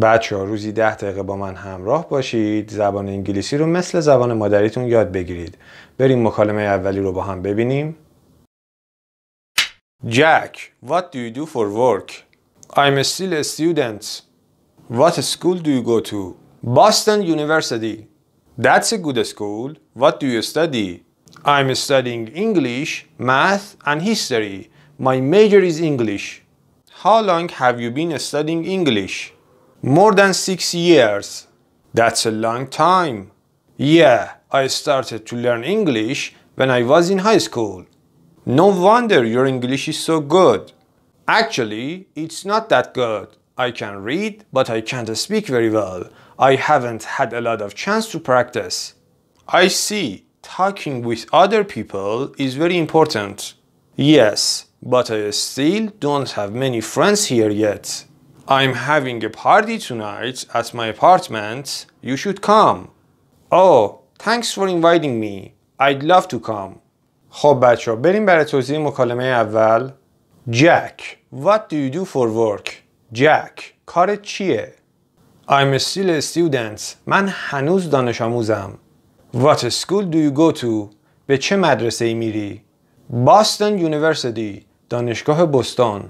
بچه ها روزی ده دقیقه با من همراه باشید زبان انگلیسی رو مثل زبان مادریتون یاد بگیرید بریم مکالمه اولی رو با هم ببینیم Jack, what do you do for work? I'm still a student. What school do you go to? Boston University. That's a good school. What do you study? I'm studying English, math and history. My major is English. How long have you been studying English? More than six years. That's a long time. Yeah, I started to learn English when I was in high school. No wonder your English is so good. Actually, it's not that good. I can read, but I can't speak very well. I haven't had a lot of chance to practice. I see. Talking with other people is very important. Yes, but I still don't have many friends here yet. I'm having a party tonight at my apartment. You should come. Oh, thanks for inviting me. I'd love to come. خب بچه بریم برای توضیح مکالمه اول Jack What do you do for work? Jack کارت چیه؟ I'm still a student من هنوز دانش آموزم What school do you go to? به چه مدرسه ای میری؟ Boston University دانشگاه بوستون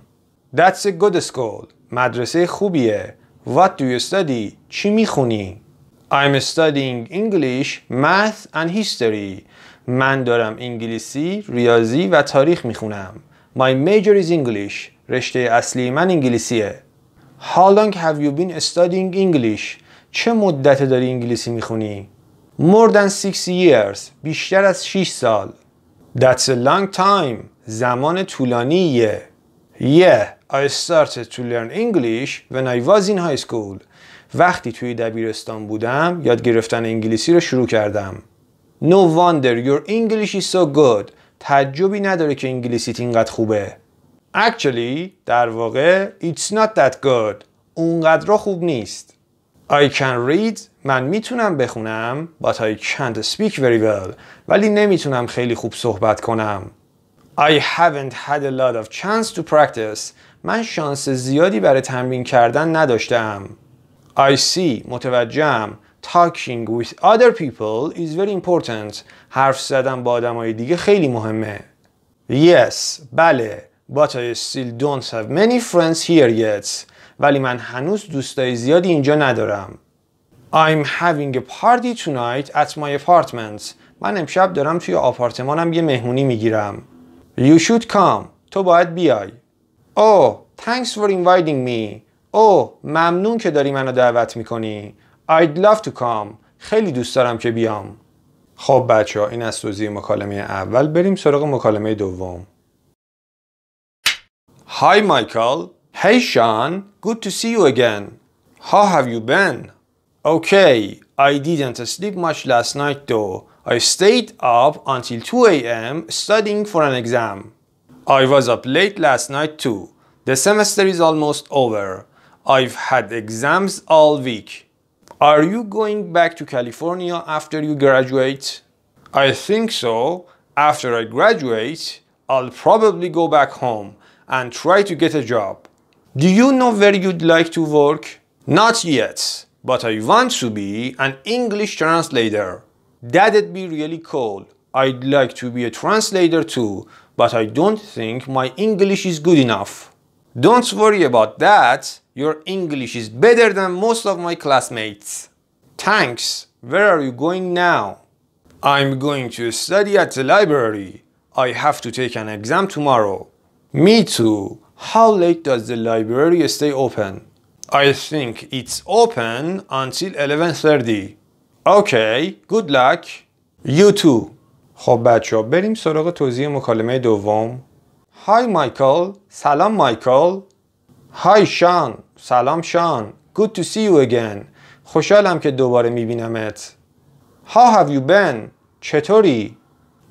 That's a good school. مدرسه خوبیه. What do you study? چی میخونی؟ I'm studying English, Math and History. من دارم انگلیسی، ریاضی و تاریخ میخونم. My major is English. رشته اصلی من انگلیسیه. How long have you been studying English? چه مدت داری انگلیسی میخونی؟ More than six years. بیشتر از 6 سال. That's a long time. زمان طولانیه. Yeah. I started to learn English when I was in high school. وقتی توی دبیرستان بودم یاد گرفتن انگلیسی رو شروع کردم. No wonder your English is so good. تعجبی نداره که انگلیسیت اینقدر خوبه. Actually, در واقع it's not that good. اونقدر خوب نیست. I can read من میتونم بخونم but I can't speak very well ولی نمیتونم خیلی خوب صحبت کنم. I haven't had a lot of chance to practice. من شانس زیادی برای تمرین کردن نداشتم. I see. متوجهم. Talking with other people is very important. حرف زدن با های دیگه خیلی مهمه. Yes. بله. But I still don't have many friends here yet. ولی من هنوز دوستای زیادی اینجا ندارم. I'm having a party tonight at my apartment. من امشب دارم توی آپارتمانم یه مهمونی میگیرم. You should come. تو باید بیای. Oh, thanks for inviting me. Oh, ممنون که داری منو دعوت میکنی. I'd love to come. خیلی دوست دارم که بیام. خب بچه ها این از توضیح مکالمه اول بریم سراغ مکالمه دوم. Hi Michael. Hey Sean. Good to see you again. How have you been? Okay, I didn't sleep much last night though. I stayed up until 2 a.m. studying for an exam. I was up late last night too. The semester is almost over. I've had exams all week. Are you going back to California after you graduate? I think so. After I graduate, I'll probably go back home and try to get a job. Do you know where you'd like to work? Not yet, but I want to be an English translator. That'd be really cool. I'd like to be a translator too, but I don't think my English is good enough. Don't worry about that. Your English is better than most of my classmates. Thanks. Where are you going now? I'm going to study at the library. I have to take an exam tomorrow. Me too. How late does the library stay open? I think it's open until 11.30. Okay, good luck. You too. خب بچه ها بریم سراغ توضیح مکالمه دوم. های مایکل سلام مایکل. های شان. سلام شان. Good تو see you again. خوشحالم که دوباره میبینمت. ها have you been? چطوری؟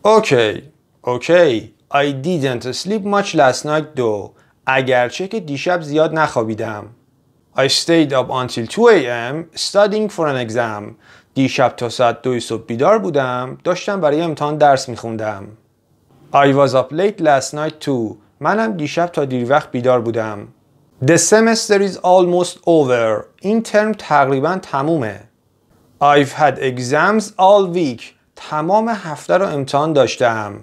Okay. Okay. I didn't sleep much last night though. اگرچه که دیشب زیاد نخوابیدم. I stayed up until 2 a.m. studying for an exam. دیشب تا ساعت دوی صبح بیدار بودم داشتم برای امتحان درس میخوندم I was up late last night too منم دیشب تا دیر وقت بیدار بودم The semester is almost over این ترم تقریبا تمومه I've had exams all week تمام هفته رو امتحان داشتم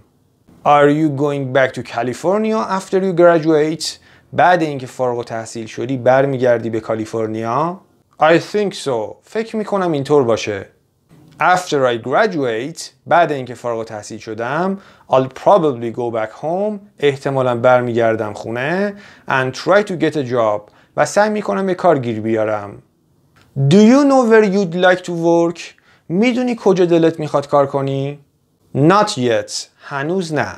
Are you going back to California after you graduate؟ بعد اینکه فارغ تحصیل شدی برمیگردی به کالیفرنیا؟ I think so. فکر می کنم اینطور باشه. After I graduate, بعد اینکه فارغ تحصیل شدم, I'll probably go back home, احتمالا برمیگردم خونه, and try to get a job, و سعی میکنم یه کار گیر بیارم. Do you know where you'd like to work? میدونی کجا دلت میخواد کار کنی؟ Not yet. هنوز نه.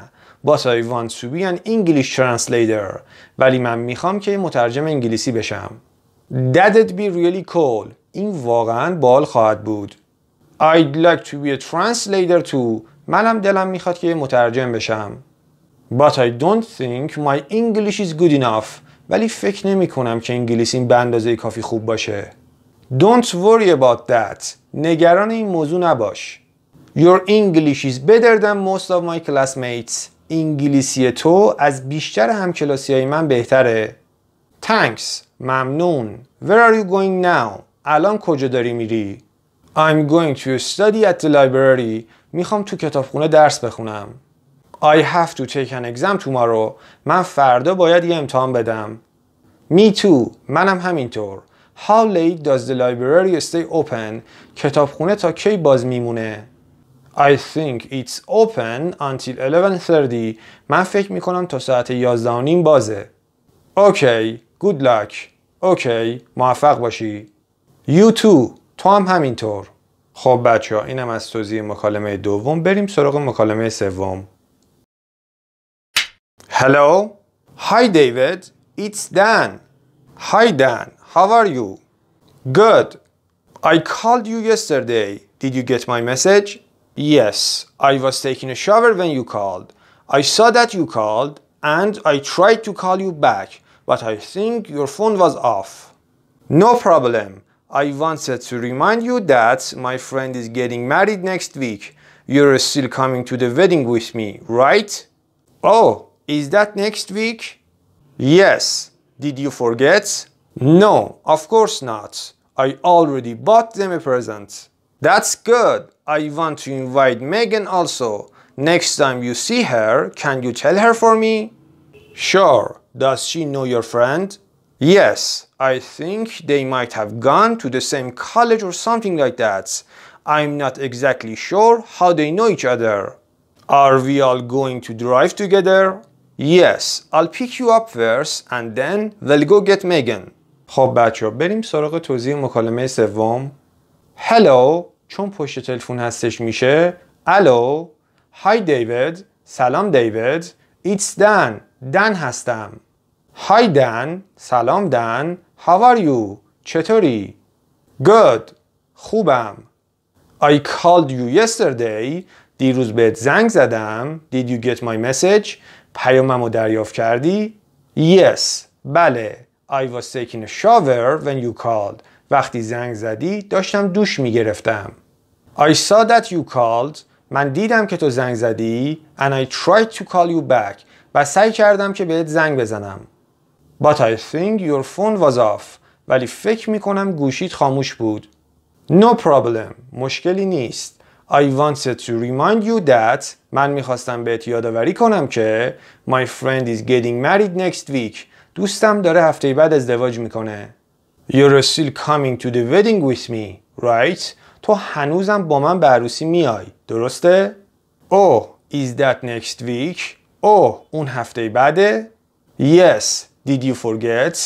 But I want to be an English translator. ولی من میخوام که مترجم انگلیسی بشم. That'd be really cool. این واقعا بال خواهد بود. I'd like to be a translator too. منم دلم میخواد که مترجم بشم. But I don't think my English is good enough. ولی فکر نمی کنم که انگلیسیم به اندازه کافی خوب باشه. Don't worry about that. نگران این موضوع نباش. Your English is better than most of my classmates. انگلیسی تو از بیشتر همکلاسی های من بهتره. Thanks. ممنون Where are you going now? الان کجا داری میری؟ I'm going to study at the library. میخوام تو کتابخونه درس بخونم. I have to take an exam tomorrow. من فردا باید یه امتحان بدم. Me too. منم همینطور. How late does the library stay open? کتابخونه تا کی باز میمونه؟ I think it's open until 11:30. من فکر میکنم تا ساعت 11.30 بازه. Okay, good luck. اوکی موفق باشی You too تو هم همینطور خب بچه ها اینم از توضیح مکالمه دوم بریم سراغ مکالمه سوم Hello Hi David It's Dan Hi Dan How are you Good I called you yesterday Did you get my message Yes I was taking a shower when you called I saw that you called and I tried to call you back but I think your phone was off. No problem. I wanted to remind you that my friend is getting married next week. You're still coming to the wedding with me, right? Oh, is that next week? Yes. Did you forget? No, of course not. I already bought them a present. That's good. I want to invite Megan also. Next time you see her, can you tell her for me? Sure. Does she know your friend? Yes, I think they might have gone to the same college or something like that. I'm not exactly sure how they know each other. Are we all going to drive together? Yes, I'll pick you up first and then we'll go get Megan. خب بچه بریم سراغ توضیح مکالمه سوم. Hello چون پشت تلفن هستش میشه Hello Hi David سلام David. It's Dan دن هستم های دن سلام دن How are you? چطوری؟ Good خوبم I called you yesterday دیروز بهت زنگ زدم Did you get my message? پیامم رو دریافت کردی؟ Yes بله I was taking a shower when you called وقتی زنگ زدی داشتم دوش می گرفتم I saw that you called من دیدم که تو زنگ زدی and I tried to call you back و سعی کردم که بهت زنگ بزنم But I think your phone was off ولی فکر میکنم گوشیت خاموش بود No problem مشکلی نیست I wanted to remind you that من میخواستم بهت یادآوری کنم که My friend is getting married next week دوستم داره هفته بعد ازدواج میکنه You're still coming to the wedding with me, right? تو هنوزم با من به عروسی میای درسته؟ Oh, is that next week? اوه اون هفته بعده Yes, did you forget?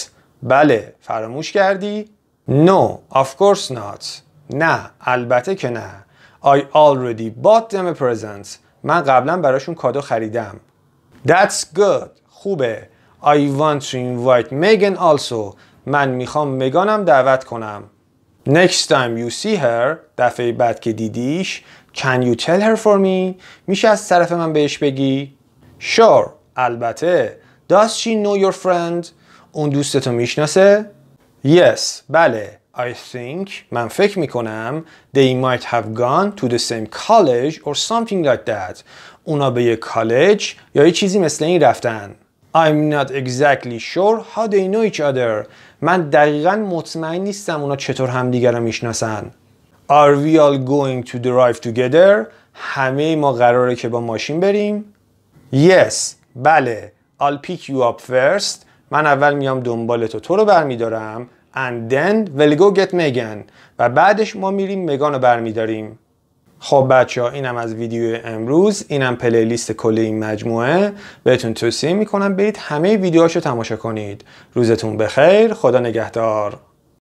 بله فراموش کردی؟ No, of course not. نه البته که نه. I already bought them a present. من قبلا براشون کادو خریدم. That's good. خوبه. I want to invite Megan also. من میخوام مگانم دعوت کنم. Next time you see her دفعه بعد که دیدیش Can you tell her for me؟ میشه از طرف من بهش بگی؟ Sure, البته. Does she know your friend? اون دوستتو میشناسه؟ Yes, بله. I think, من فکر میکنم they might have gone to the same college or something like that. اونا به یه کالج یا یه چیزی مثل این رفتن. I'm not exactly sure how they know each other. من دقیقا مطمئن نیستم اونا چطور همدیگر رو میشناسن. Are we all going to drive together? همه ما قراره که با ماشین بریم. Yes. بله. I'll pick you up first. من اول میام دنبال تو تو رو برمیدارم. And then we'll go get Megan. و بعدش ما میریم مگان رو برمیداریم. خب بچه ها اینم از ویدیو امروز اینم پلیلیست کل این مجموعه بهتون توصیه میکنم برید همه ویدیوهاشو تماشا کنید روزتون بخیر خدا نگهدار